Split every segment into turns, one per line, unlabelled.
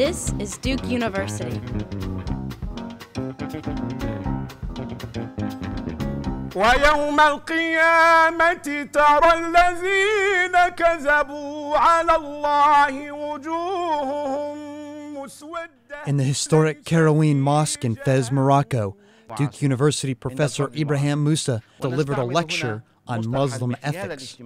This is Duke University. ويوم القيامة ترى الذين كذبوا على الله وجوههم مسودة
In the historic Karawin Mosque in Fez, Morocco, Duke University professor Ibrahim Musa delivered a lecture on Muslim ethics.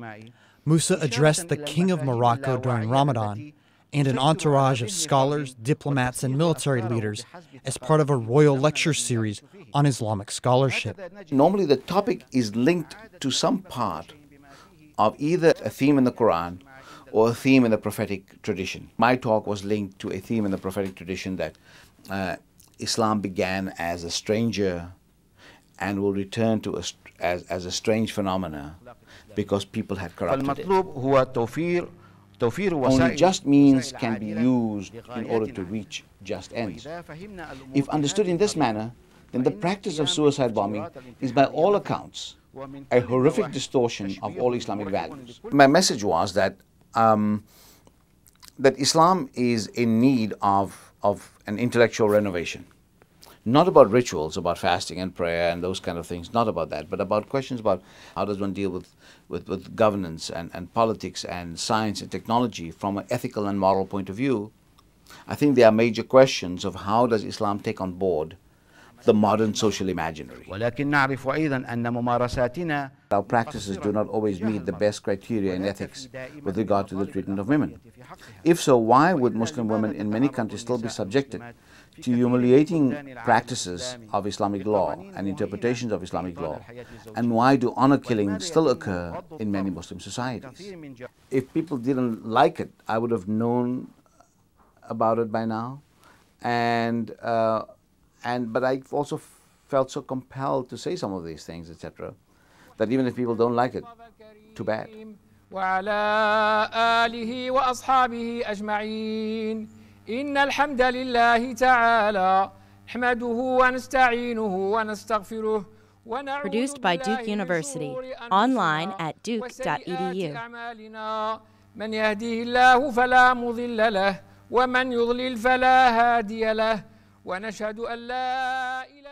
Musa addressed the King of Morocco during Ramadan and an entourage of scholars, diplomats, and military leaders as part of a royal lecture series on Islamic scholarship.
Normally, the topic is linked to some part of either a theme in the Quran or a theme in the prophetic tradition. My talk was linked to a theme in the prophetic tradition that uh, Islam began as a stranger and will return to a, as, as a strange phenomena because people had corrupted it. Only just means can be used in order to reach just ends. If understood in this manner, then the practice of suicide bombing is by all accounts a horrific distortion of all Islamic values. My message was that um, that Islam is in need of, of an intellectual renovation not about rituals, about fasting and prayer and those kind of things, not about that, but about questions about how does one deal with, with, with governance and, and politics and science and technology from an ethical and moral point of view. I think there are major questions of how does Islam take on board the modern social imaginary. Our practices do not always meet the best criteria in ethics with regard to the treatment of women. If so, why would Muslim women in many countries still be subjected to humiliating practices of Islamic law and interpretations of Islamic law? And why do honor killings still occur in many Muslim societies? If people didn't like it, I would have known about it by now. And, uh, and, but I also felt so compelled to say some of these things, etc., that even if people don't like it, too bad. وعلى آله وأصحابه أجمعين إن الحمد لله تعالى نحمده ونستعينه ونستغفره Produced by Duke University, online at duke.edu. من يهده الله فلا مضل له ومن يضلل فلا هادي له ونشهد أن لا إله